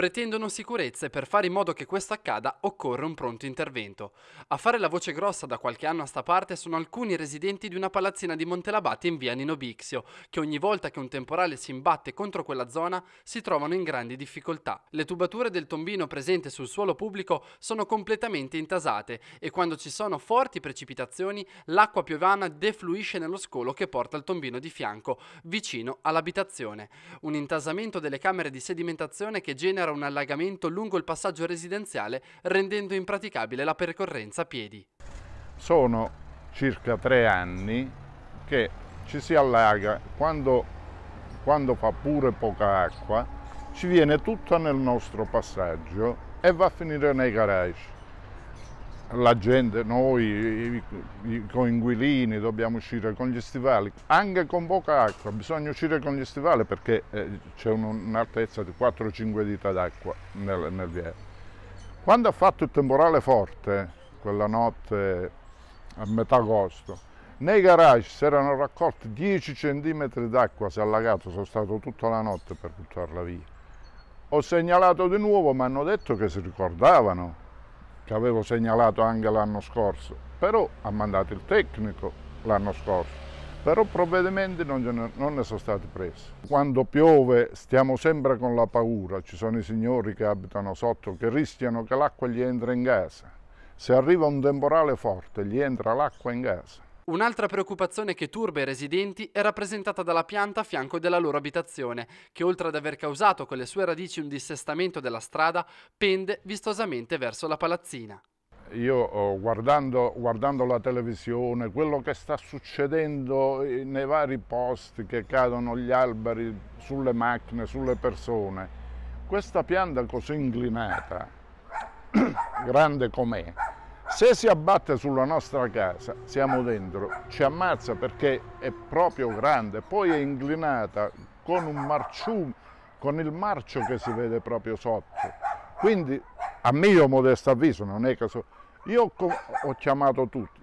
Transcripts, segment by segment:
pretendono sicurezza e per fare in modo che questo accada occorre un pronto intervento. A fare la voce grossa da qualche anno a sta parte sono alcuni residenti di una palazzina di Montelabate in via Nino Bixio, che ogni volta che un temporale si imbatte contro quella zona si trovano in grandi difficoltà. Le tubature del tombino presente sul suolo pubblico sono completamente intasate e quando ci sono forti precipitazioni l'acqua piovana defluisce nello scolo che porta il tombino di fianco, vicino all'abitazione. Un intasamento delle camere di sedimentazione che genera genera un allagamento lungo il passaggio residenziale rendendo impraticabile la percorrenza a piedi. Sono circa tre anni che ci si allaga, quando, quando fa pure poca acqua, ci viene tutta nel nostro passaggio e va a finire nei garage la gente, noi, i coinguilini dobbiamo uscire con gli stivali, anche con poca acqua, bisogna uscire con gli stivali perché eh, c'è un'altezza di 4-5 dita d'acqua nel, nel viale. Quando ha fatto il temporale forte, quella notte a metà agosto, nei garage si erano raccolti 10 cm d'acqua, si è allagato, sono stato tutta la notte per buttarla via. Ho segnalato di nuovo, mi hanno detto che si ricordavano che avevo segnalato anche l'anno scorso, però ha mandato il tecnico l'anno scorso, però provvedimenti non ne, non ne sono stati presi. Quando piove stiamo sempre con la paura, ci sono i signori che abitano sotto che rischiano che l'acqua gli entra in casa. Se arriva un temporale forte gli entra l'acqua in casa Un'altra preoccupazione che turba i residenti è rappresentata dalla pianta a fianco della loro abitazione, che oltre ad aver causato con le sue radici un dissestamento della strada, pende vistosamente verso la palazzina. Io oh, guardando, guardando la televisione, quello che sta succedendo eh, nei vari posti che cadono gli alberi sulle macchine, sulle persone, questa pianta così inclinata, grande com'è, se si abbatte sulla nostra casa, siamo dentro, ci ammazza perché è proprio grande, poi è inclinata con un marciume, con il marcio che si vede proprio sotto. Quindi, a mio modesto avviso, non è caso, io ho chiamato tutti,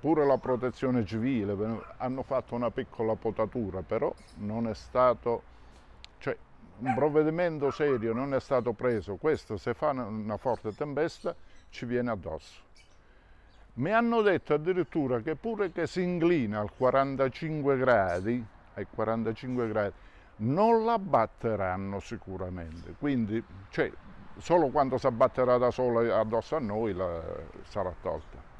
pure la protezione civile, hanno fatto una piccola potatura, però non è stato, cioè un provvedimento serio non è stato preso. Questo se fa una forte tempesta ci viene addosso. Mi hanno detto addirittura che pure che si inclina al 45 gradi, ai 45 gradi, non la batteranno sicuramente, quindi cioè, solo quando si abbatterà da sola addosso a noi la, sarà tolta.